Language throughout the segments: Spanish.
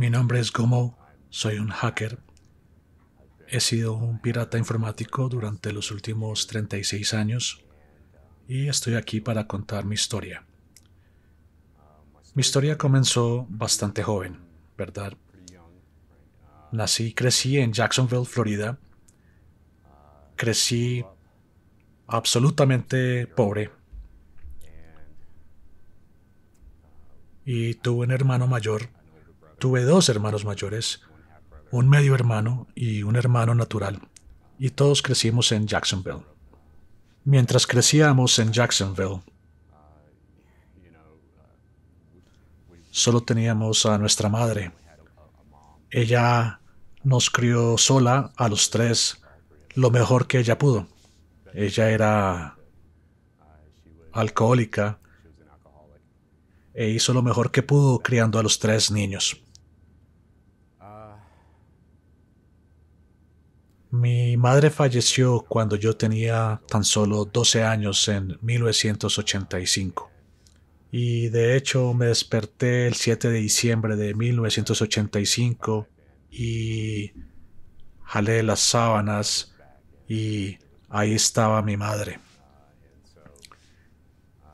Mi nombre es Gomo, soy un hacker. He sido un pirata informático durante los últimos 36 años y estoy aquí para contar mi historia. Mi historia comenzó bastante joven, ¿verdad? Nací y crecí en Jacksonville, Florida. Crecí absolutamente pobre. Y tuve un hermano mayor Tuve dos hermanos mayores, un medio hermano y un hermano natural, y todos crecimos en Jacksonville. Mientras crecíamos en Jacksonville, solo teníamos a nuestra madre. Ella nos crió sola a los tres lo mejor que ella pudo. Ella era alcohólica e hizo lo mejor que pudo criando a los tres niños. Mi madre falleció cuando yo tenía tan solo 12 años en 1985. Y de hecho me desperté el 7 de diciembre de 1985 y jalé las sábanas y ahí estaba mi madre.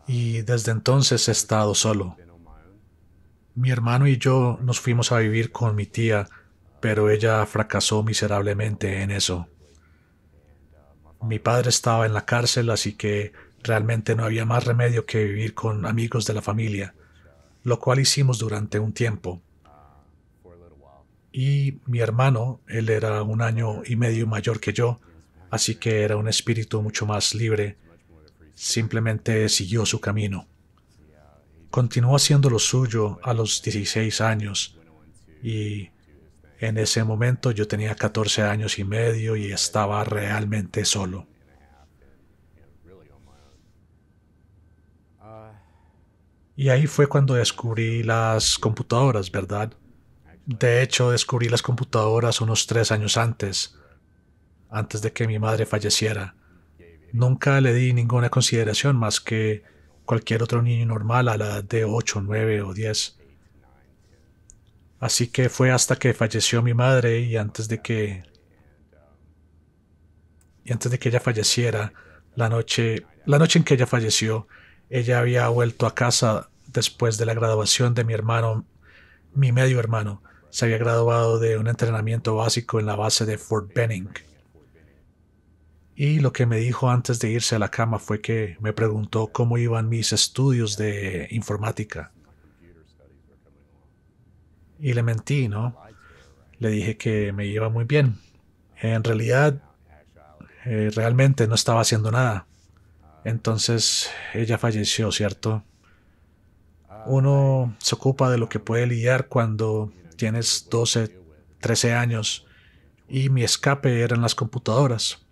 Y desde entonces he estado solo. Mi hermano y yo nos fuimos a vivir con mi tía pero ella fracasó miserablemente en eso. Mi padre estaba en la cárcel, así que realmente no había más remedio que vivir con amigos de la familia, lo cual hicimos durante un tiempo. Y mi hermano, él era un año y medio mayor que yo, así que era un espíritu mucho más libre, simplemente siguió su camino. Continuó haciendo lo suyo a los 16 años y en ese momento yo tenía 14 años y medio y estaba realmente solo. Y ahí fue cuando descubrí las computadoras, ¿verdad? De hecho, descubrí las computadoras unos tres años antes, antes de que mi madre falleciera. Nunca le di ninguna consideración más que cualquier otro niño normal a la edad de 8, 9 o 10. Así que fue hasta que falleció mi madre y antes de que antes de que ella falleciera, la noche la noche en que ella falleció, ella había vuelto a casa después de la graduación de mi hermano, mi medio hermano. Se había graduado de un entrenamiento básico en la base de Fort Benning. Y lo que me dijo antes de irse a la cama fue que me preguntó cómo iban mis estudios de informática y le mentí, ¿no? Le dije que me iba muy bien. En realidad, eh, realmente no estaba haciendo nada. Entonces ella falleció, ¿cierto? Uno se ocupa de lo que puede lidiar cuando tienes 12, 13 años y mi escape eran las computadoras.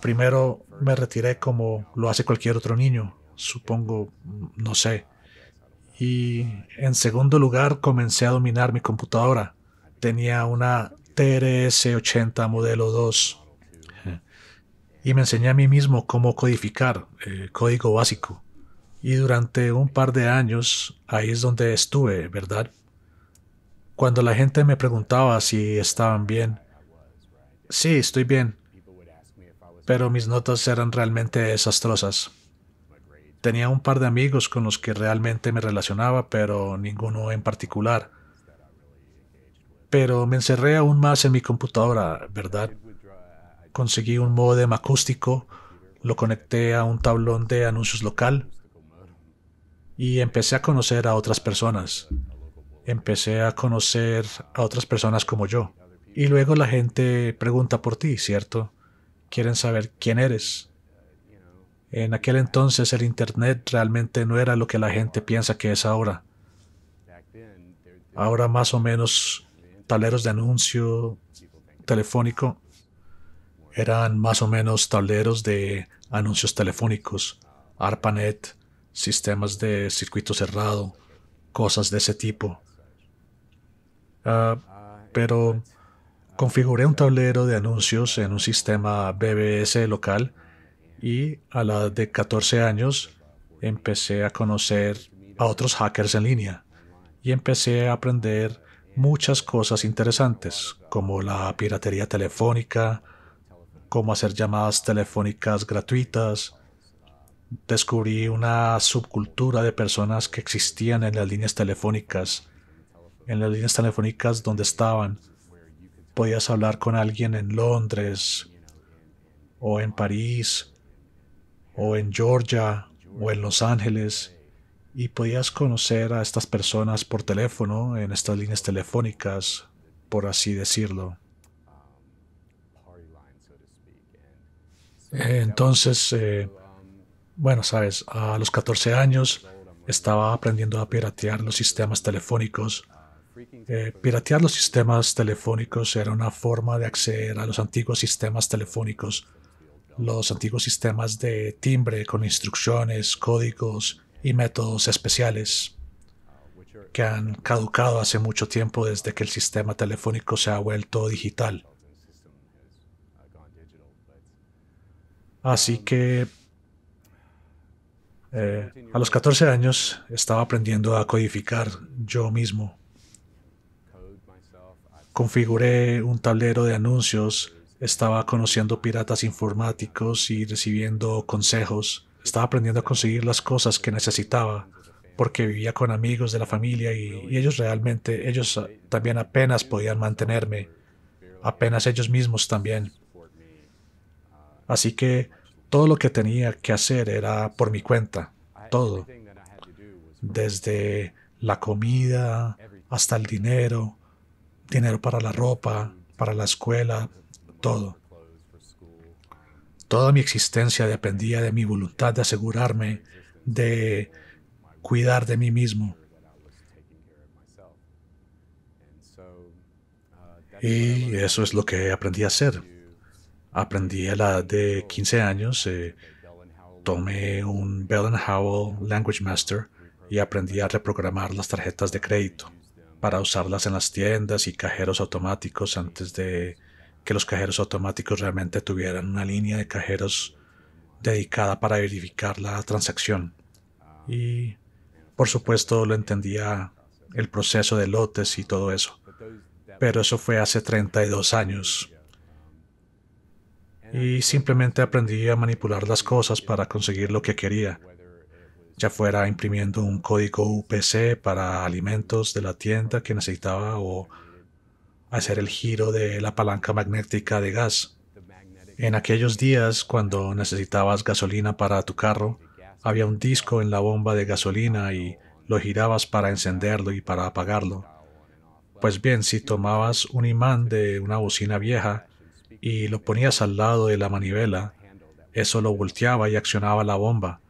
Primero me retiré como lo hace cualquier otro niño, supongo, no sé. Y en segundo lugar comencé a dominar mi computadora. Tenía una TRS-80 modelo 2 y me enseñé a mí mismo cómo codificar eh, código básico. Y durante un par de años ahí es donde estuve, ¿verdad? Cuando la gente me preguntaba si estaban bien, sí, estoy bien, pero mis notas eran realmente desastrosas. Tenía un par de amigos con los que realmente me relacionaba, pero ninguno en particular. Pero me encerré aún más en mi computadora, ¿verdad? Conseguí un modem acústico, lo conecté a un tablón de anuncios local y empecé a conocer a otras personas. Empecé a conocer a otras personas como yo. Y luego la gente pregunta por ti, ¿cierto? Quieren saber quién eres. En aquel entonces el Internet realmente no era lo que la gente piensa que es ahora. Ahora más o menos tableros de anuncio telefónico eran más o menos tableros de anuncios telefónicos, ARPANET, sistemas de circuito cerrado, cosas de ese tipo. Ah, pero configuré un tablero de anuncios en un sistema BBS local y a la edad de 14 años empecé a conocer a otros hackers en línea y empecé a aprender muchas cosas interesantes, como la piratería telefónica, cómo hacer llamadas telefónicas gratuitas. Descubrí una subcultura de personas que existían en las líneas telefónicas. En las líneas telefónicas donde estaban, podías hablar con alguien en Londres o en París o en Georgia o en Los Ángeles y podías conocer a estas personas por teléfono, en estas líneas telefónicas, por así decirlo. Entonces, eh, bueno, sabes, a los 14 años estaba aprendiendo a piratear los sistemas telefónicos. Eh, piratear los sistemas telefónicos era una forma de acceder a los antiguos sistemas telefónicos los antiguos sistemas de timbre con instrucciones, códigos y métodos especiales que han caducado hace mucho tiempo desde que el sistema telefónico se ha vuelto digital. Así que eh, a los 14 años estaba aprendiendo a codificar yo mismo. Configuré un tablero de anuncios estaba conociendo piratas informáticos y recibiendo consejos. Estaba aprendiendo a conseguir las cosas que necesitaba porque vivía con amigos de la familia y, ellos realmente, ellos también apenas podían mantenerme, apenas ellos mismos también. Así que todo lo que tenía que hacer era por mi cuenta, todo, desde la comida hasta el dinero, dinero para la ropa, para la escuela, todo. Toda mi existencia dependía de mi voluntad de asegurarme de cuidar de mí mismo. Y eso es lo que aprendí a hacer. Aprendí a la edad de 15 años, eh, tomé un Bell Howell Language Master y aprendí a reprogramar las tarjetas de crédito para usarlas en las tiendas y cajeros automáticos antes de que los cajeros automáticos realmente tuvieran una línea de cajeros dedicada para verificar la transacción. Y por supuesto lo entendía el proceso de lotes y todo eso. Pero eso fue hace 32 años. Y simplemente aprendí a manipular las cosas para conseguir lo que quería. Ya fuera imprimiendo un código UPC para alimentos de la tienda que necesitaba o hacer el giro de la palanca magnética de gas. En aquellos días, cuando necesitabas gasolina para tu carro, había un disco en la bomba de gasolina y lo girabas para encenderlo y para apagarlo. Pues bien, si tomabas un imán de una bocina vieja y lo ponías al lado de la manivela, eso lo volteaba y accionaba la bomba.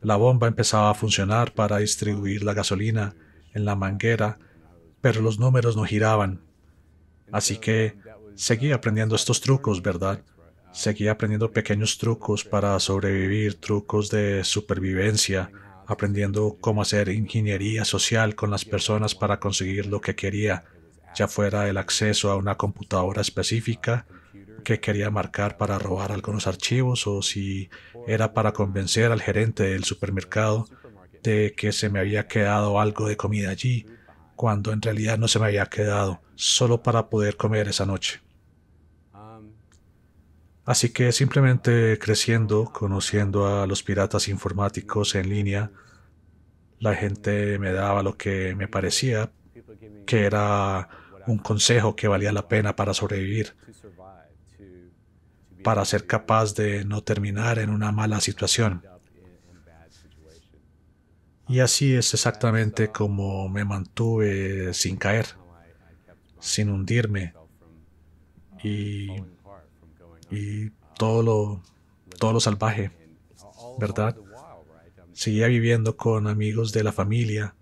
La bomba empezaba a funcionar para distribuir la gasolina en la manguera, pero los números no giraban. Así que seguí aprendiendo estos trucos, ¿verdad? Seguí aprendiendo pequeños trucos para sobrevivir, trucos de supervivencia, aprendiendo cómo hacer ingeniería social con las personas para conseguir lo que quería, ya fuera el acceso a una computadora específica que quería marcar para robar algunos archivos o si era para convencer al gerente del supermercado de que se me había quedado algo de comida allí cuando en realidad no se me había quedado, solo para poder comer esa noche. Así que simplemente creciendo, conociendo a los piratas informáticos en línea, la gente me daba lo que me parecía que era un consejo que valía la pena para sobrevivir, para ser capaz de no terminar en una mala situación. Y así es exactamente como me mantuve sin caer, sin hundirme. Y, todo, lo, todo lo salvaje, ¿verdad? Seguía viviendo con amigos de la familia.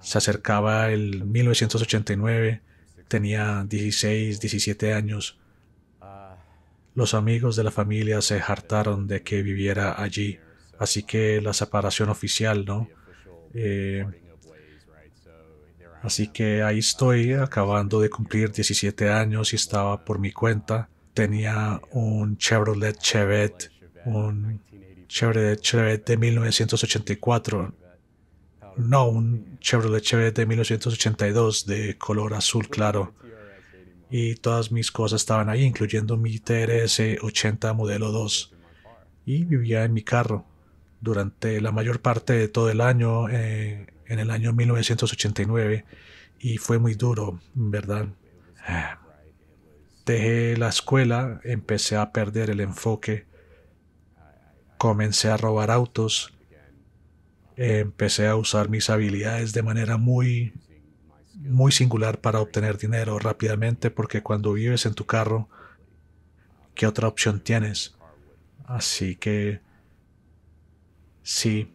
Se acercaba el 1989, tenía 16, 17 años. Los amigos de la familia se hartaron de que viviera allí Así que la separación oficial, ¿no? Eh, así que ahí estoy, acabando de cumplir 17 años y estaba por mi cuenta. Tenía un Chevrolet Chevette, un Chevrolet Chevette de 1984. No, un Chevrolet Chevette de 1982 de color azul claro y todas mis cosas estaban ahí, incluyendo mi TRS 80 modelo 2. Y vivía en mi carro durante la mayor parte de todo el año, eh, en el año 1989, y fue muy duro, ¿verdad? Dejé la escuela, empecé a perder el enfoque, comencé a robar autos, empecé a usar mis habilidades de manera muy muy singular para obtener dinero rápidamente porque cuando vives en tu carro, ¿qué otra opción tienes? Así que Sí.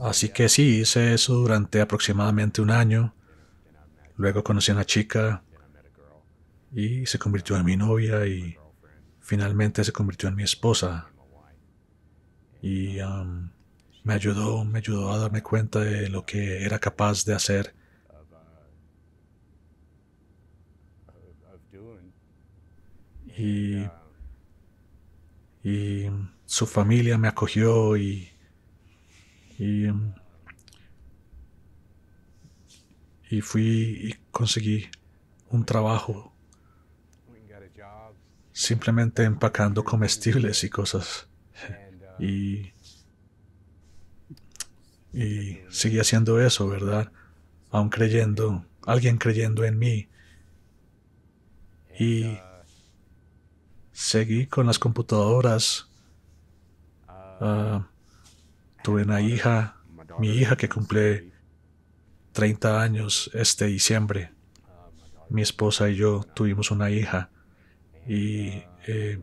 Así que sí, hice eso durante aproximadamente un año. Luego conocí a una chica y se convirtió en mi novia y finalmente se convirtió en mi esposa. Y um, me ayudó, me ayudó a darme cuenta de lo que era capaz de hacer. Y, y su familia me acogió y, em, y, fui y conseguí un trabajo simplemente empacando comestibles y cosas. Y, y seguí haciendo eso, ¿verdad? Aún creyendo, alguien creyendo en mí. Y seguí con las computadoras Ah, tuve una hija, mi hija que cumple 30 años este diciembre. Mi esposa y yo tuvimos una hija y eh,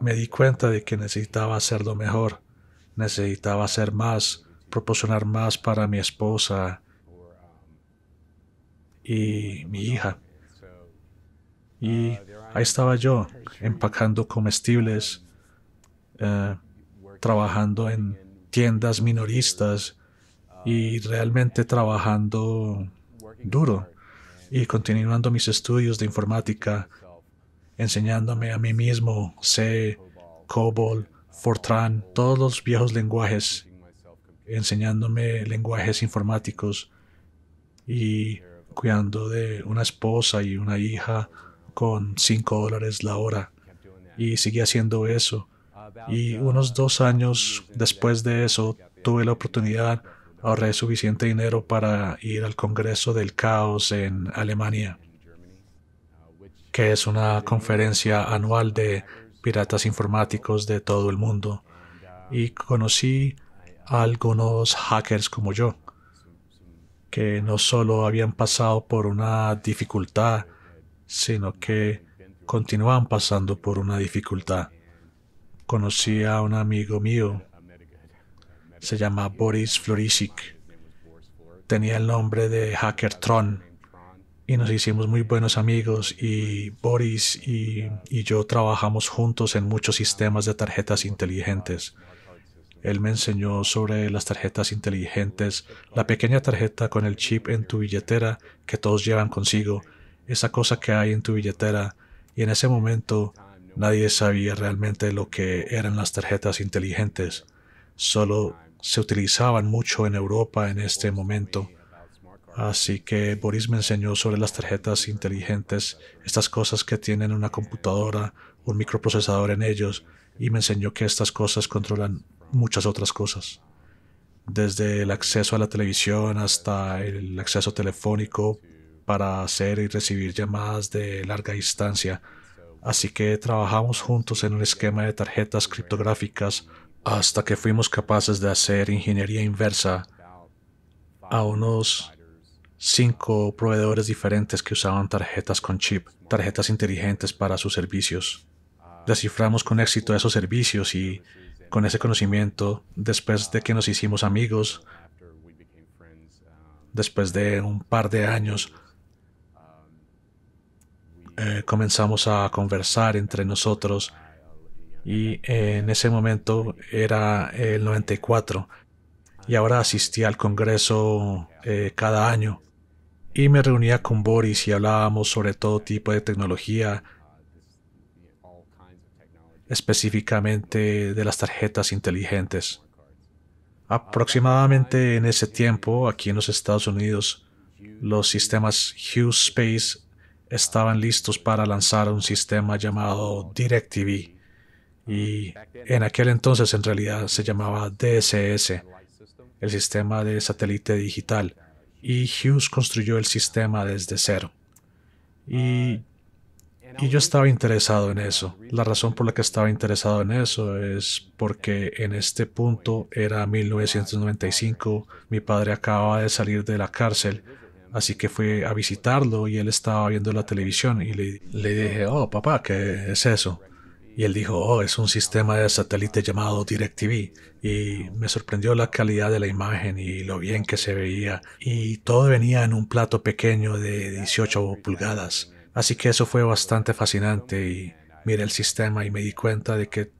me di cuenta de que necesitaba hacerlo mejor, necesitaba hacer más, proporcionar más para mi esposa y mi hija. Y ahí estaba yo empacando comestibles. Eh, trabajando en tiendas minoristas y realmente trabajando duro y continuando mis estudios de informática, enseñándome a mí mismo C, COBOL, Fortran, todos los viejos lenguajes, enseñándome lenguajes informáticos y cuidando de una esposa y una hija con 5 dólares la hora. Y seguí haciendo eso y unos dos años después de eso tuve la oportunidad, ahorré suficiente dinero para ir al Congreso del Caos en Alemania, que es una conferencia anual de piratas informáticos de todo el mundo. Y conocí a algunos hackers como yo, que no solo habían pasado por una dificultad, sino que continuaban pasando por una dificultad conocí a un amigo mío. Se llama Boris Florisic. Tenía el nombre de Hackertron y nos hicimos muy buenos amigos y Boris y, y, yo trabajamos juntos en muchos sistemas de tarjetas inteligentes. Él me enseñó sobre las tarjetas inteligentes, la pequeña tarjeta con el chip en tu billetera que todos llevan consigo, esa cosa que hay en tu billetera. Y en ese momento Nadie sabía realmente lo que eran las tarjetas inteligentes. Solo se utilizaban mucho en Europa en este momento. Así que Boris me enseñó sobre las tarjetas inteligentes, estas cosas que tienen una computadora, un microprocesador en ellos, y me enseñó que estas cosas controlan muchas otras cosas. Desde el acceso a la televisión hasta el acceso telefónico para hacer y recibir llamadas de larga distancia así que trabajamos juntos en un esquema de tarjetas criptográficas hasta que fuimos capaces de hacer ingeniería inversa a unos cinco proveedores diferentes que usaban tarjetas con chip, tarjetas inteligentes para sus servicios. Desciframos con éxito esos servicios y con ese conocimiento, después de que nos hicimos amigos, después de un par de años, eh, comenzamos a conversar entre nosotros y eh, en ese momento era el 94 y ahora asistía al Congreso eh, cada año y me reunía con Boris y hablábamos sobre todo tipo de tecnología, específicamente de las tarjetas inteligentes. Aproximadamente en ese tiempo, aquí en los Estados Unidos, los sistemas Hughes Space estaban listos para lanzar un sistema llamado DirecTV y en aquel entonces en realidad se llamaba DSS, el sistema de satélite digital, y Hughes construyó el sistema desde cero. Y, yo estaba interesado en eso. La razón por la que estaba interesado en eso es porque en este punto era 1995, mi padre acababa de salir de la cárcel Así que fui a visitarlo y él estaba viendo la televisión y le, dije, oh papá, ¿qué es eso? Y él dijo, oh, es un sistema de satélite llamado DirecTV. Y me sorprendió la calidad de la imagen y lo bien que se veía. Y todo venía en un plato pequeño de 18 pulgadas. Así que eso fue bastante fascinante y miré el sistema y me di cuenta de que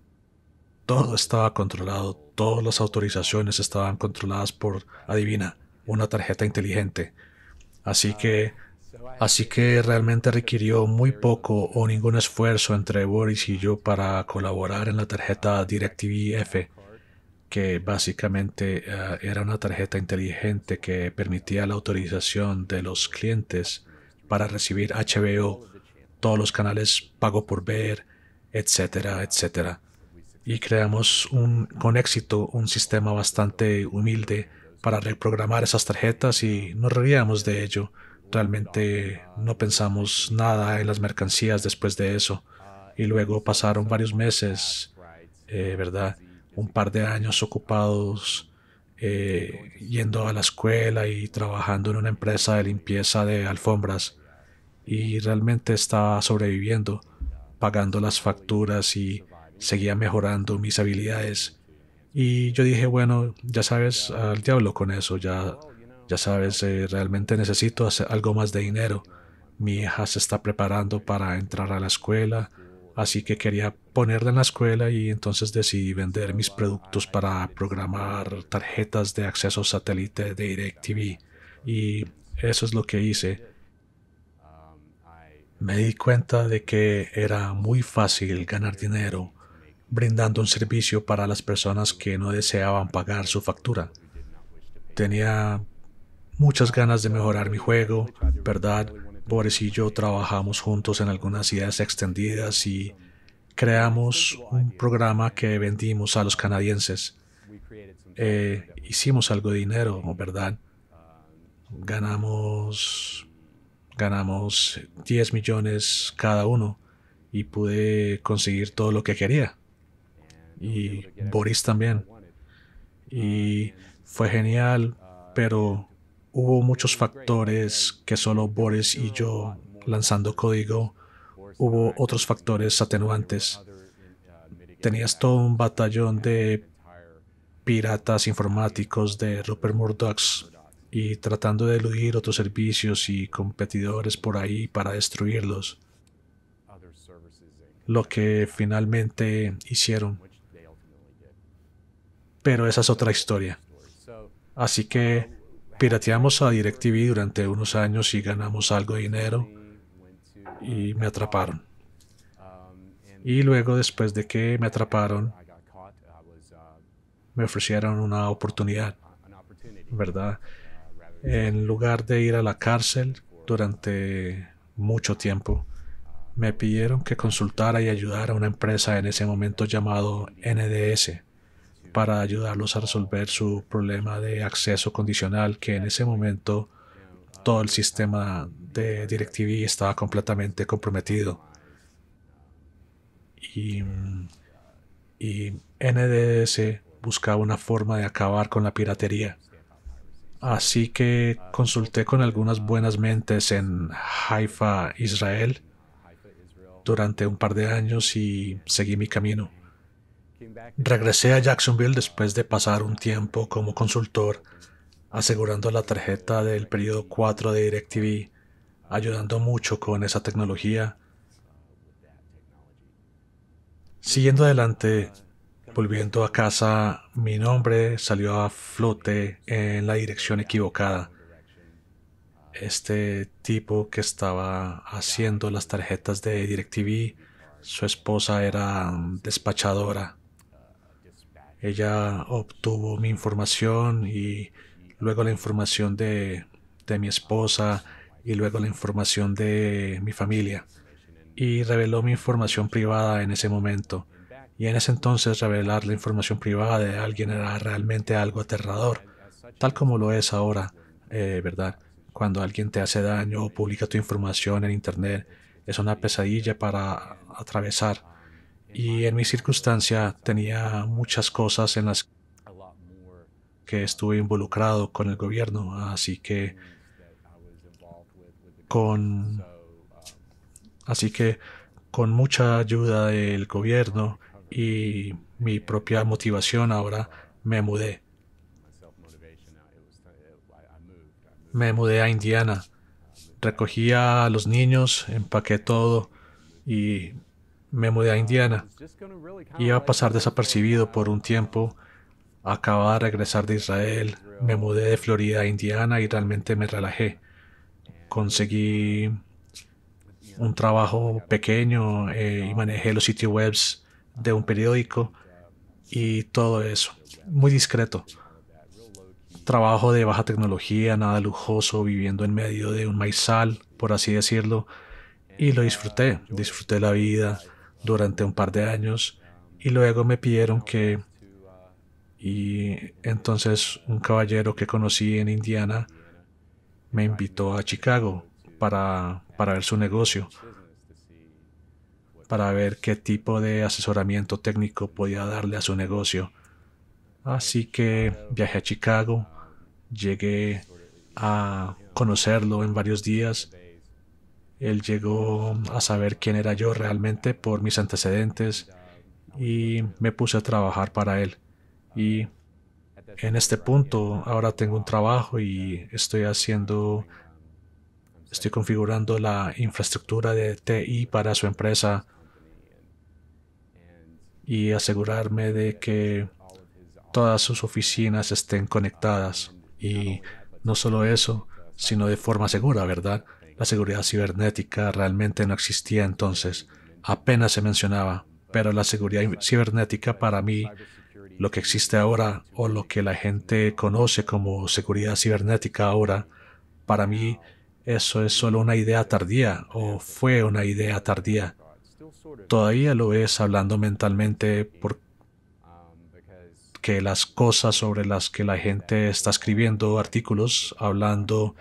todo estaba controlado, todas las autorizaciones estaban controladas por, adivina, una tarjeta inteligente. Así que, realmente requirió muy poco o ningún esfuerzo entre Boris y yo para colaborar en la tarjeta DirecTV F, que básicamente eh, era una tarjeta inteligente que permitía la autorización de los clientes para recibir HBO, todos los canales pago por ver, etcétera, etcétera. Y creamos un, con éxito un sistema bastante humilde para reprogramar esas tarjetas y nos reíamos de ello. Realmente no pensamos nada en las mercancías después de eso. Y luego pasaron varios meses, eh, ¿verdad? Un par de años ocupados eh, yendo a la escuela y trabajando en una empresa de limpieza de alfombras. Y realmente estaba sobreviviendo, pagando las facturas y seguía mejorando mis habilidades y yo dije, bueno, ya sabes, al diablo con eso, ya, ya sabes, eh, realmente necesito hacer algo más de dinero. Mi hija se está preparando para entrar a la escuela, así que quería ponerla en la escuela y entonces decidí vender mis productos para programar tarjetas de acceso satélite de DirecTV. Y eso es lo que hice. Me di cuenta de que era muy fácil ganar dinero brindando un servicio para las personas que no deseaban pagar su factura. Tenía muchas ganas de mejorar mi juego, ¿verdad? Boris y yo trabajamos juntos en algunas ideas extendidas y creamos un programa que vendimos a los canadienses. Eh, hicimos algo de dinero, ¿verdad? Ganamos, ganamos 10 millones cada uno y pude conseguir todo lo que quería y Boris también. Y fue genial, pero hubo muchos factores que solo Boris y yo lanzando código, hubo otros factores atenuantes. Tenías todo un batallón de piratas informáticos de Rupert Murdoch y tratando de eludir otros servicios y competidores por ahí para destruirlos. Lo que finalmente hicieron pero esa es otra historia. Así que pirateamos a DirecTV durante unos años y ganamos algo de dinero y me atraparon. Y luego después de que me atraparon, me ofrecieron una oportunidad, ¿verdad? En lugar de ir a la cárcel durante mucho tiempo, me pidieron que consultara y ayudara a una empresa en ese momento llamado NDS, para ayudarlos a resolver su problema de acceso condicional que en ese momento todo el sistema de DirecTV estaba completamente comprometido. Y, y NDS buscaba una forma de acabar con la piratería. Así que consulté con algunas buenas mentes en Haifa, Israel, durante un par de años y seguí mi camino. Regresé a Jacksonville después de pasar un tiempo como consultor, asegurando la tarjeta del periodo 4 de DirecTV, ayudando mucho con esa tecnología. Siguiendo adelante, volviendo a casa, mi nombre salió a flote en la dirección equivocada. Este tipo que estaba haciendo las tarjetas de DirecTV, su esposa era despachadora ella obtuvo mi información y luego la información de, mi esposa y luego la información de mi familia. Y reveló mi información privada en ese momento. Y en ese entonces revelar la información privada de alguien era realmente algo aterrador, tal como lo es ahora, eh, ¿verdad? Cuando alguien te hace daño o publica tu información en Internet, es una pesadilla para atravesar y en mi circunstancia tenía muchas cosas en las que estuve involucrado con el gobierno, así que con así que con mucha ayuda del gobierno y mi propia motivación ahora me mudé. Me mudé a Indiana. Recogí a los niños, empaqué todo y me mudé a Indiana. Iba a pasar desapercibido por un tiempo. Acababa de regresar de Israel. Me mudé de Florida a Indiana y realmente me relajé. Conseguí un trabajo pequeño eh, y manejé los sitios webs de un periódico y todo eso. Muy discreto. Trabajo de baja tecnología, nada lujoso, viviendo en medio de un maizal, por así decirlo. Y lo disfruté, disfruté la vida, durante un par de años y luego me pidieron que... Y entonces un caballero que conocí en Indiana me invitó a Chicago para, para ver su negocio, para ver qué tipo de asesoramiento técnico podía darle a su negocio. Así que viajé a Chicago, llegué a conocerlo en varios días él llegó a saber quién era yo realmente por mis antecedentes y me puse a trabajar para él. Y en este punto ahora tengo un trabajo y estoy haciendo, estoy configurando la infraestructura de TI para su empresa y asegurarme de que todas sus oficinas estén conectadas. Y no solo eso, sino de forma segura, ¿verdad? La seguridad cibernética realmente no existía entonces, apenas se mencionaba, pero la seguridad cibernética para mí, lo que existe ahora o lo que la gente conoce como seguridad cibernética ahora, para mí eso es solo una idea tardía o fue una idea tardía. Todavía lo es hablando mentalmente porque las cosas sobre las que la gente está escribiendo artículos, hablando,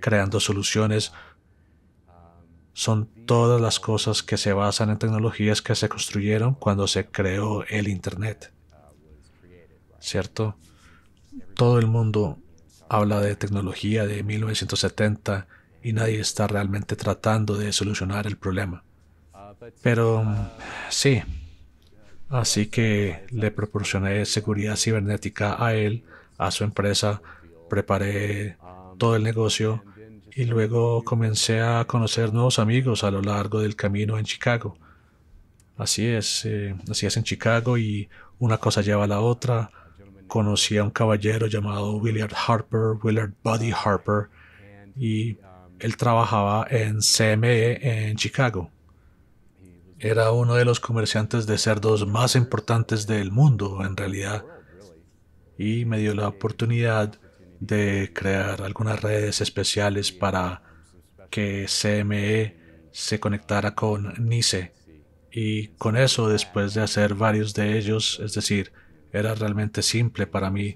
creando soluciones, son todas las cosas que se basan en tecnologías que se construyeron cuando se creó el Internet. ¿Cierto? Todo el mundo habla de tecnología de 1970 y nadie está realmente tratando de solucionar el problema. Pero sí, así que le proporcioné seguridad cibernética a él, a su empresa, preparé todo el negocio, y luego comencé a conocer nuevos amigos a lo largo del camino en Chicago. Así es, eh, así es en Chicago y una cosa lleva a la otra. Conocí a un caballero llamado Willard Harper, Willard Buddy Harper, y él trabajaba en CME en Chicago. Era uno de los comerciantes de cerdos más importantes del mundo, en realidad, y me dio la oportunidad de crear algunas redes especiales para que CME se conectara con Nice. Y con eso, después de hacer varios de ellos, es decir, era realmente simple para mí,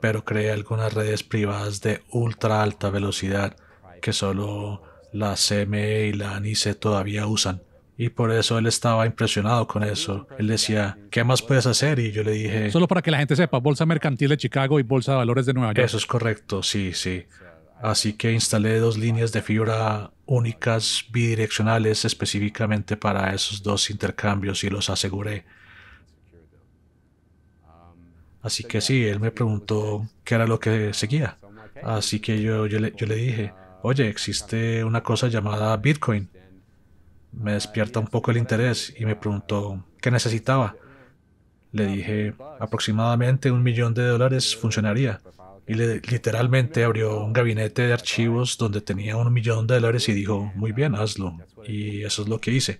pero creé algunas redes privadas de ultra alta velocidad que solo la CME y la Nice todavía usan. Y por eso él estaba impresionado con eso. Él decía, ¿qué más puedes hacer? Y yo le dije... Solo para que la gente sepa, Bolsa Mercantil de Chicago y Bolsa de Valores de Nueva York. Eso es correcto, sí, sí. Así que instalé dos líneas de fibra únicas bidireccionales específicamente para esos dos intercambios y los aseguré. Así que sí, él me preguntó qué era lo que seguía. Así que yo, yo le dije, oye, existe una cosa llamada Bitcoin me despierta un poco el interés y me preguntó qué necesitaba. Le dije, aproximadamente un millón de dólares funcionaría. Y le, literalmente abrió un gabinete de archivos donde tenía un millón de dólares y dijo, muy bien, hazlo. Y eso es lo que hice.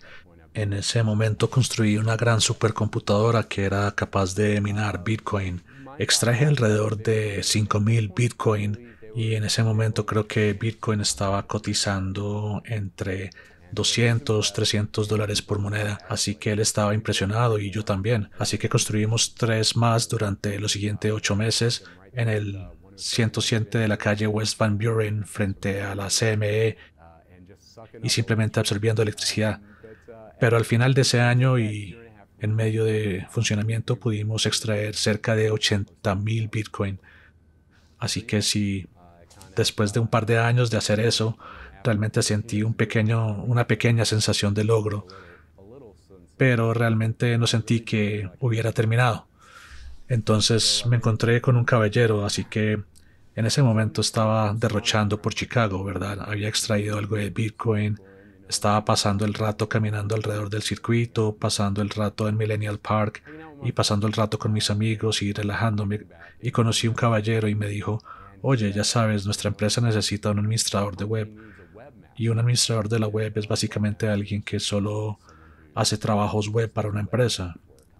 En ese momento construí una gran supercomputadora que era capaz de minar Bitcoin. Extraje alrededor de 5.000 Bitcoin y en ese momento creo que Bitcoin estaba cotizando entre 200, 300 dólares por moneda, así que él estaba impresionado y yo también. Así que construimos tres más durante los siguientes ocho meses en el 107 de la calle West Van Buren frente a la CME y simplemente absorbiendo electricidad. Pero al final de ese año y en medio de funcionamiento pudimos extraer cerca de 80 mil Bitcoin. Así que si después de un par de años de hacer eso, Realmente sentí un pequeño, una pequeña sensación de logro, pero realmente no sentí que hubiera terminado. Entonces me encontré con un caballero, así que en ese momento estaba derrochando por Chicago, ¿verdad? Había extraído algo de Bitcoin, estaba pasando el rato caminando alrededor del circuito, pasando el rato en Millennial Park y pasando el rato con mis amigos y relajándome. Y conocí un caballero y me dijo, oye, ya sabes, nuestra empresa necesita un administrador de web. Y un administrador de la web es básicamente alguien que solo hace trabajos web para una empresa.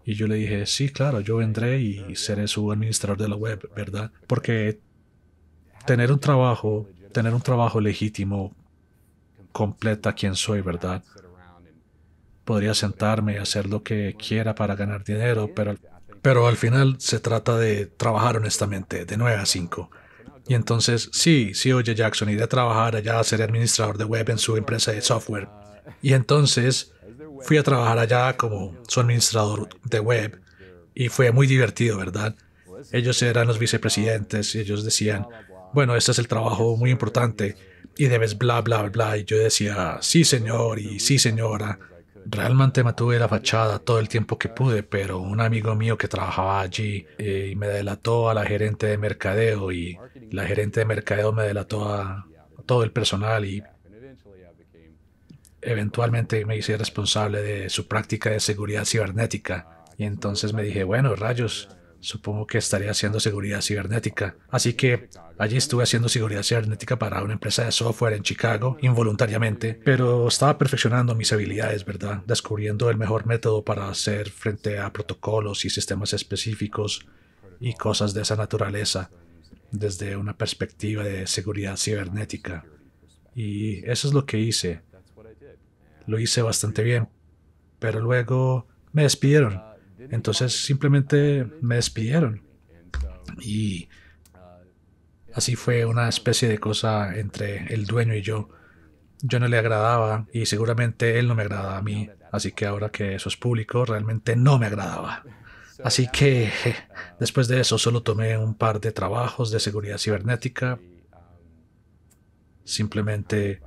Y yo le dije, sí, claro, yo vendré y seré su administrador de la web, ¿verdad? Porque tener un trabajo, tener un trabajo legítimo completa quien soy, ¿verdad? Podría sentarme y hacer lo que quiera para ganar dinero, pero, pero al final se trata de trabajar honestamente, de 9 a 5. Y entonces, sí, sí, oye Jackson, iré a trabajar allá, a ser administrador de web en su empresa de software. Y entonces fui a trabajar allá como su administrador de web y fue muy divertido, ¿verdad? Ellos eran los vicepresidentes y ellos decían, bueno, este es el trabajo muy importante y debes bla, bla, bla. Y yo decía, sí, señor y sí, señora. Realmente mantuve la fachada todo el tiempo que pude, pero un amigo mío que trabajaba allí eh, me delató a la gerente de mercadeo y la gerente de mercadeo me delató a todo el personal y eventualmente me hice responsable de su práctica de seguridad cibernética. Y entonces me dije, bueno, rayos, supongo que estaría haciendo seguridad cibernética. Así que allí estuve haciendo seguridad cibernética para una empresa de software en Chicago, involuntariamente, pero estaba perfeccionando mis habilidades, ¿verdad? Descubriendo el mejor método para hacer frente a protocolos y sistemas específicos y cosas de esa naturaleza, desde una perspectiva de seguridad cibernética. Y eso es lo que hice. Lo hice bastante bien, pero luego me despidieron entonces simplemente me despidieron. Y así fue una especie de cosa entre el dueño y yo. Yo no le agradaba y seguramente él no me agradaba a mí. Así que ahora que eso es público, realmente no me agradaba. Así que después de eso solo tomé un par de trabajos de seguridad cibernética. Simplemente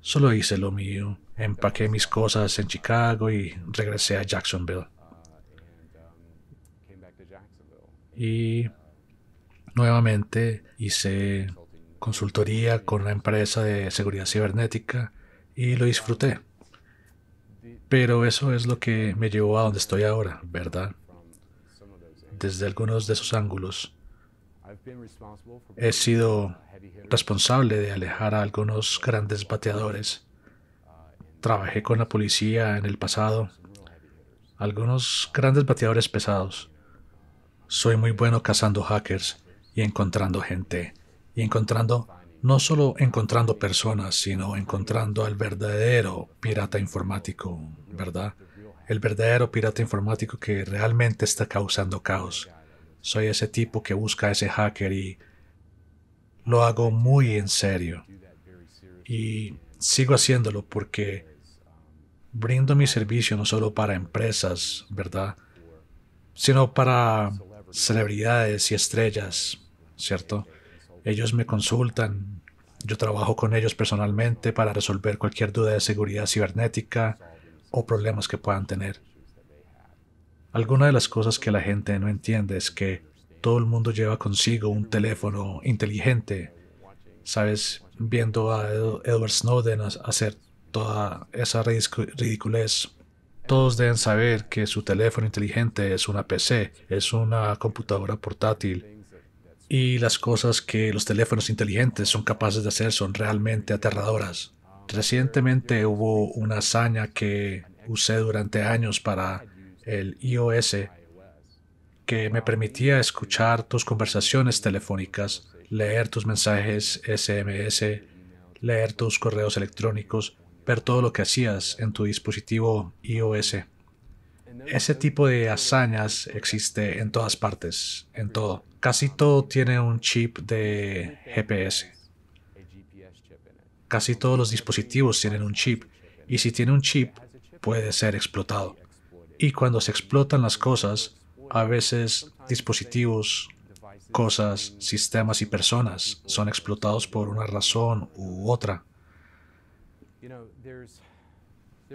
solo hice lo mío empaqué mis cosas en Chicago y regresé a Jacksonville. Y nuevamente hice consultoría con una empresa de seguridad cibernética y lo disfruté. Pero eso es lo que me llevó a donde estoy ahora, ¿verdad? Desde algunos de esos ángulos, he sido responsable de alejar a algunos grandes bateadores trabajé con la policía en el pasado. Algunos grandes bateadores pesados. Soy muy bueno cazando hackers y encontrando gente. Y encontrando, no solo encontrando personas, sino encontrando al verdadero pirata informático, ¿verdad? El verdadero pirata informático que realmente está causando caos. Soy ese tipo que busca a ese hacker y lo hago muy en serio. Y sigo haciéndolo porque brindo mi servicio no solo para empresas, ¿verdad? Sino para celebridades y estrellas, ¿cierto? Ellos me consultan, yo trabajo con ellos personalmente para resolver cualquier duda de seguridad cibernética o problemas que puedan tener. Alguna de las cosas que la gente no entiende es que todo el mundo lleva consigo un teléfono inteligente. Sabes, viendo a Edward Snowden hacer toda esa ridiculez. Todos deben saber que su teléfono inteligente es una PC, es una computadora portátil. Y las cosas que los teléfonos inteligentes son capaces de hacer son realmente aterradoras. Recientemente hubo una hazaña que usé durante años para el iOS que me permitía escuchar tus conversaciones telefónicas, leer tus mensajes SMS, leer tus correos electrónicos ver todo lo que hacías en tu dispositivo iOS. Ese tipo de hazañas existe en todas partes, en todo. Casi todo tiene un chip de GPS. Casi todos los dispositivos tienen un chip y si tiene un chip puede ser explotado. Y cuando se explotan las cosas, a veces dispositivos, cosas, sistemas y personas son explotados por una razón u otra.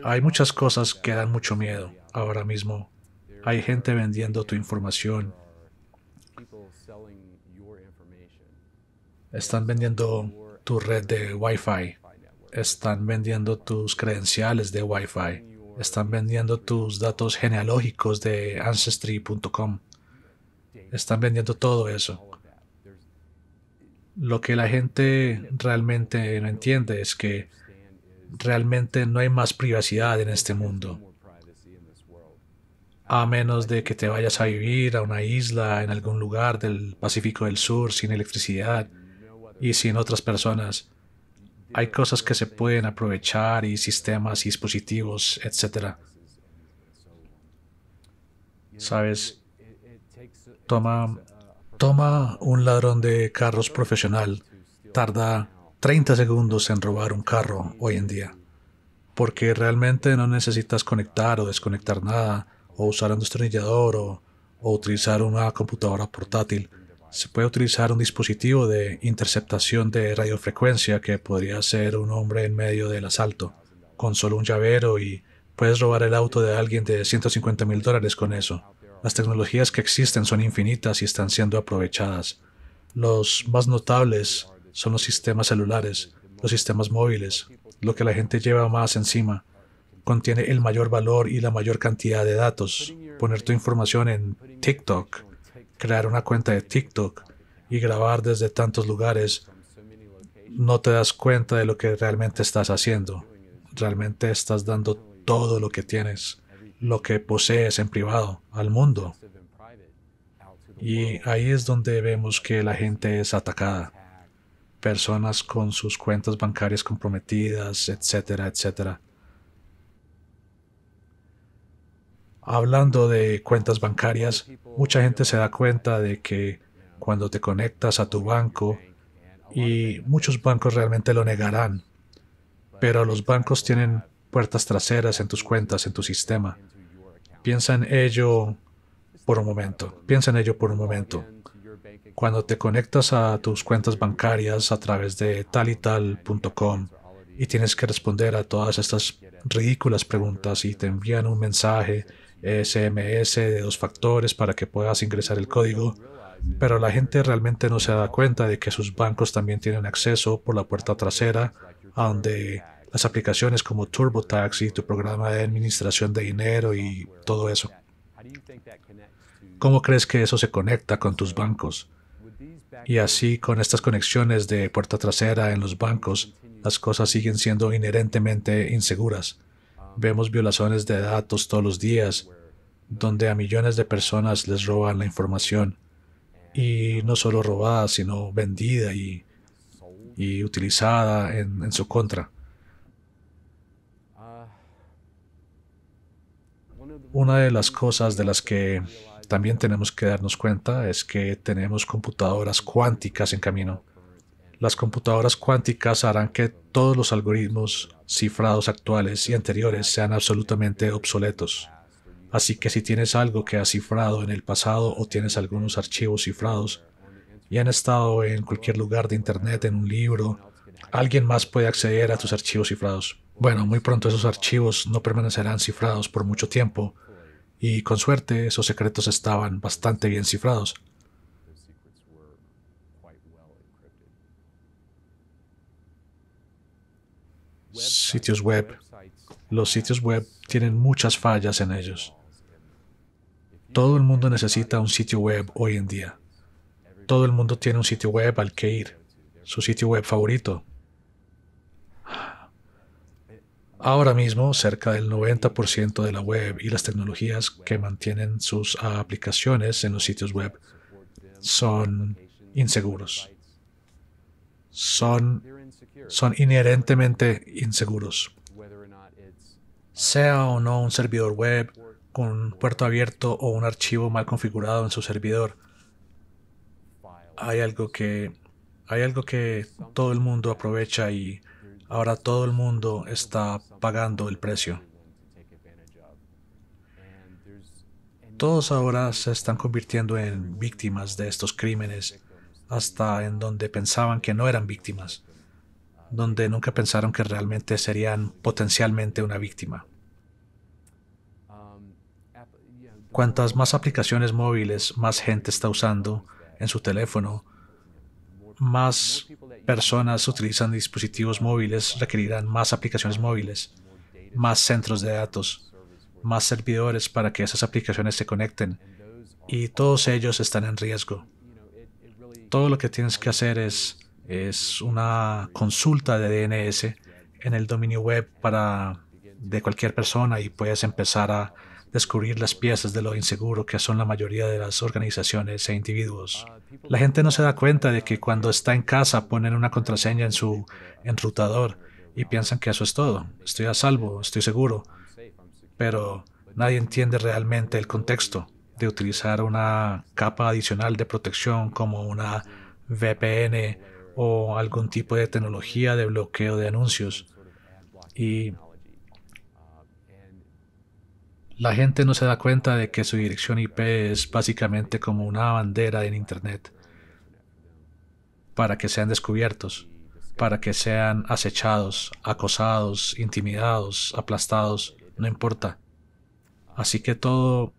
Hay muchas cosas que dan mucho miedo ahora mismo. Hay gente vendiendo tu información. Están vendiendo tu red de Wi-Fi. Están vendiendo tus credenciales de Wi-Fi. Están vendiendo tus datos genealógicos de ancestry.com. Están vendiendo todo eso. Lo que la gente realmente no entiende es que realmente no hay más privacidad en este mundo. A menos de que te vayas a vivir a una isla en algún lugar del Pacífico del Sur sin electricidad y sin otras personas. Hay cosas que se pueden aprovechar y sistemas y dispositivos, etc. Sabes, toma, toma un ladrón de carros profesional. Tarda 30 segundos en robar un carro hoy en día, porque realmente no necesitas conectar o desconectar nada, o usar un destornillador o, utilizar una computadora portátil. Se puede utilizar un dispositivo de interceptación de radiofrecuencia que podría ser un hombre en medio del asalto, con solo un llavero y puedes robar el auto de alguien de 150 mil dólares con eso. Las tecnologías que existen son infinitas y están siendo aprovechadas. Los más notables son los sistemas celulares, los sistemas móviles, lo que la gente lleva más encima. Contiene el mayor valor y la mayor cantidad de datos. Poner tu información en TikTok, crear una cuenta de TikTok y grabar desde tantos lugares, no te das cuenta de lo que realmente estás haciendo. Realmente estás dando todo lo que tienes, lo que posees en privado, al mundo. Y ahí es donde vemos que la gente es atacada personas con sus cuentas bancarias comprometidas, etcétera, etcétera. Hablando de cuentas bancarias, mucha gente se da cuenta de que cuando te conectas a tu banco, y muchos bancos realmente lo negarán, pero los bancos tienen puertas traseras en tus cuentas, en tu sistema. Piensa en ello por un momento, piensa en ello por un momento cuando te conectas a tus cuentas bancarias a través de talital.com y tienes que responder a todas estas ridículas preguntas y te envían un mensaje SMS de dos factores para que puedas ingresar el código, pero la gente realmente no se da cuenta de que sus bancos también tienen acceso por la puerta trasera a donde las aplicaciones como TurboTax y tu programa de administración de dinero y todo eso. ¿Cómo crees que eso se conecta con tus bancos? Y así, con estas conexiones de puerta trasera en los bancos, las cosas siguen siendo inherentemente inseguras. Vemos violaciones de datos todos los días, donde a millones de personas les roban la información. Y no solo robada, sino vendida y, utilizada en su contra. Una de las cosas de las que también tenemos que darnos cuenta es que tenemos computadoras cuánticas en camino. Las computadoras cuánticas harán que todos los algoritmos cifrados actuales y anteriores sean absolutamente obsoletos. Así que si tienes algo que has cifrado en el pasado o tienes algunos archivos cifrados y han estado en cualquier lugar de Internet, en un libro, alguien más puede acceder a tus archivos cifrados. Bueno, muy pronto esos archivos no permanecerán cifrados por mucho tiempo, y con suerte esos secretos estaban bastante bien cifrados. Sitios web. Los sitios web tienen muchas fallas en ellos. Todo el mundo necesita un sitio web hoy en día. Todo el mundo tiene un sitio web al que ir, su sitio web favorito, Ahora mismo, cerca del 90% de la web y las tecnologías que mantienen sus aplicaciones en los sitios web son inseguros. Son, son inherentemente inseguros. Sea o no un servidor web, con un puerto abierto o un archivo mal configurado en su servidor, hay algo que, hay algo que todo el mundo aprovecha y Ahora todo el mundo está pagando el precio. Todos ahora se están convirtiendo en víctimas de estos crímenes, hasta en donde pensaban que no eran víctimas, donde nunca pensaron que realmente serían potencialmente una víctima. Cuantas más aplicaciones móviles más gente está usando en su teléfono, más personas utilizan dispositivos móviles, requerirán más aplicaciones móviles, más centros de datos, más servidores para que esas aplicaciones se conecten. Y todos ellos están en riesgo. Todo lo que tienes que hacer es, una consulta de DNS en el dominio web para de cualquier persona y puedes empezar a descubrir las piezas de lo inseguro que son la mayoría de las organizaciones e individuos. Ah, la gente no se da cuenta de que cuando está en casa ponen una contraseña en su enrutador y piensan que eso es todo. Estoy a salvo, estoy seguro. Pero nadie entiende realmente el contexto de utilizar una capa adicional de protección como una VPN o algún tipo de tecnología de bloqueo de anuncios. Y la gente no se da cuenta de que su dirección IP es básicamente como una bandera en Internet para que sean descubiertos, para que sean acechados, acosados, intimidados, aplastados, no importa. Así que todo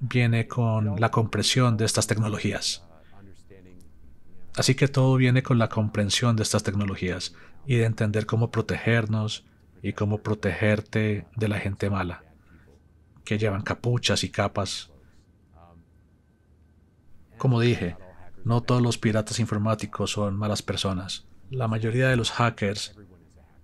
viene con la comprensión de estas tecnologías. Así que todo viene con la comprensión de estas tecnologías y de entender cómo protegernos y cómo protegerte de la gente mala que llevan capuchas y capas. Como dije, no todos los piratas informáticos son malas personas. La mayoría de los hackers,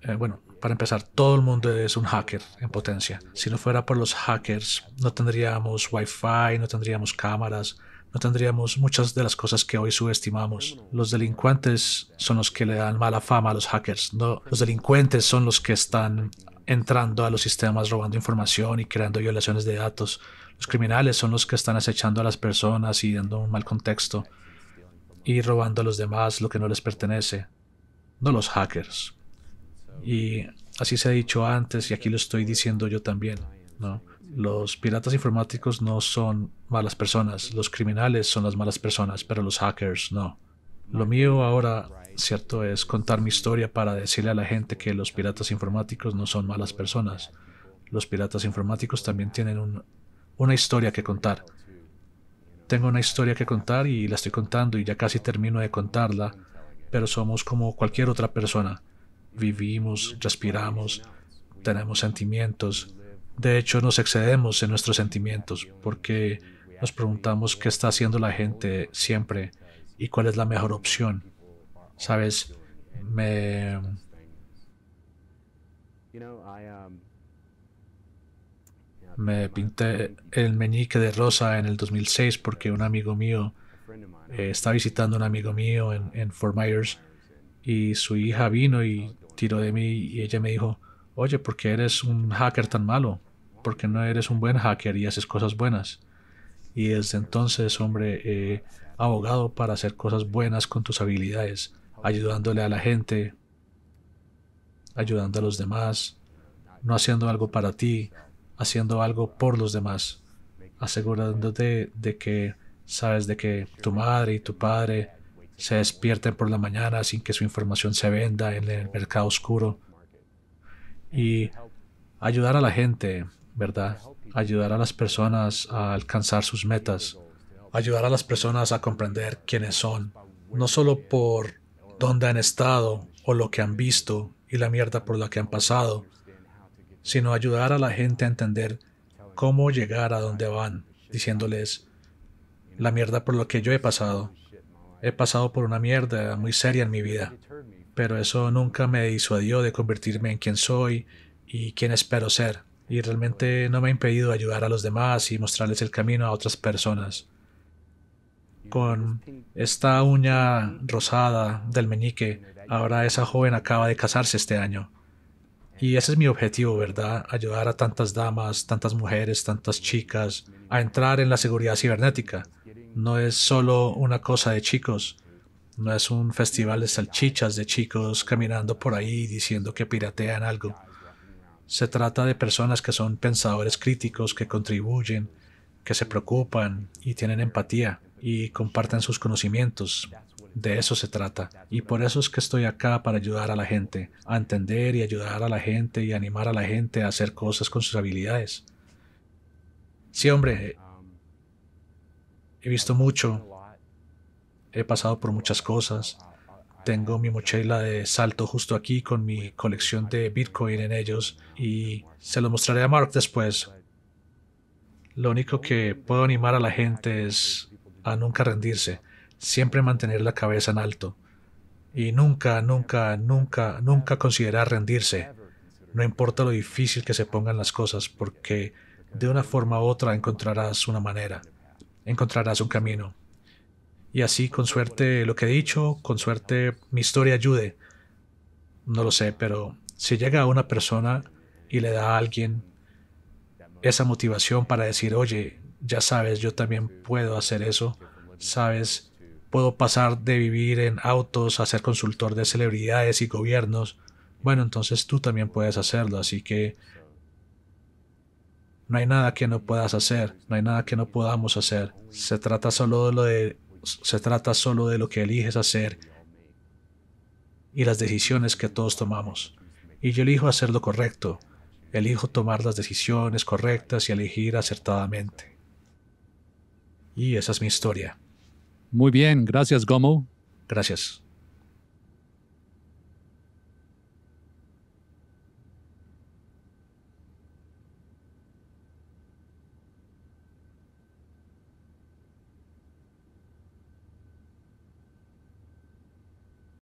eh, bueno, para empezar, todo el mundo es un hacker en potencia. Si no fuera por los hackers, no tendríamos wifi, no tendríamos cámaras, no tendríamos muchas de las cosas que hoy subestimamos. Los delincuentes son los que le dan mala fama a los hackers. No, los delincuentes son los que están entrando a los sistemas, robando información y creando violaciones de datos. Los criminales son los que están acechando a las personas y dando un mal contexto y robando a los demás lo que no les pertenece, no los hackers. Y así se ha dicho antes y aquí lo estoy diciendo yo también, ¿no? Los piratas informáticos no son malas personas, los criminales son las malas personas, pero los hackers no. Lo mío ahora ¿cierto? Es contar mi historia para decirle a la gente que los piratas informáticos no son malas personas. Los piratas informáticos también tienen una historia que contar. Tengo una historia que contar y la estoy contando y ya casi termino de contarla, pero somos como cualquier otra persona. Vivimos, respiramos, tenemos sentimientos. De hecho, nos excedemos en nuestros sentimientos porque nos preguntamos qué está haciendo la gente siempre y cuál es la mejor opción. ¿Sabes? Me... pinté el meñique de rosa en el 2006 porque un amigo mío eh, está visitando un amigo mío en, Fort Myers y su hija vino y tiró de mí y ella me dijo, oye, ¿por qué eres un hacker tan malo? porque no eres un buen hacker y haces cosas buenas? Y desde entonces, hombre, he abogado para hacer cosas buenas con tus habilidades ayudándole a la gente, ayudando a los demás, no haciendo algo para ti, haciendo algo por los demás, asegurándote de que sabes de que tu madre y tu padre se despierten por la mañana sin que su información se venda en el mercado oscuro. Y ayudar a la gente, ¿verdad? Ayudar a las personas a alcanzar sus metas. Ayudar a las personas a comprender quiénes son, no solo por donde han estado o lo que han visto y la mierda por la que han pasado, sino ayudar a la gente a entender cómo llegar a donde van, diciéndoles la mierda por lo que yo he pasado. He pasado por una mierda muy seria en mi vida, pero eso nunca me disuadió de convertirme en quien soy y quien espero ser, y realmente no me ha impedido ayudar a los demás y mostrarles el camino a otras personas con esta uña rosada del meñique. Ahora esa joven acaba de casarse este año. Y ese es mi objetivo, ¿verdad? Ayudar a tantas damas, tantas mujeres, tantas chicas a entrar en la seguridad cibernética. No es solo una cosa de chicos. No es un festival de salchichas de chicos caminando por ahí diciendo que piratean algo. Se trata de personas que son pensadores críticos, que contribuyen, que se preocupan y tienen empatía y compartan sus conocimientos. De eso se trata. Y por eso es que estoy acá para ayudar a la gente, a entender y ayudar a la gente y animar a la gente a hacer cosas con sus habilidades. Sí, hombre, he visto mucho, he pasado por muchas cosas. Tengo mi mochila de salto justo aquí con mi colección de Bitcoin en ellos y se lo mostraré a Mark después. Lo único que puedo animar a la gente es a nunca rendirse, siempre mantener la cabeza en alto y nunca, nunca, nunca, nunca considerar rendirse. No importa lo difícil que se pongan las cosas, porque de una forma u otra encontrarás una manera, encontrarás un camino. Y así, con suerte, lo que he dicho, con suerte, mi historia ayude. No lo sé, pero si llega a una persona y le da a alguien esa motivación para decir, oye, ya sabes, yo también puedo hacer eso, sabes, puedo pasar de vivir en autos a ser consultor de celebridades y gobiernos, bueno, entonces tú también puedes hacerlo, así que no hay nada que no puedas hacer, no hay nada que no podamos hacer. Se trata solo de lo de se trata solo de lo que eliges hacer y las decisiones que todos tomamos. Y yo elijo hacer lo correcto. Elijo tomar las decisiones correctas y elegir acertadamente. Y esa es mi historia. Muy bien, gracias Gomo. Gracias.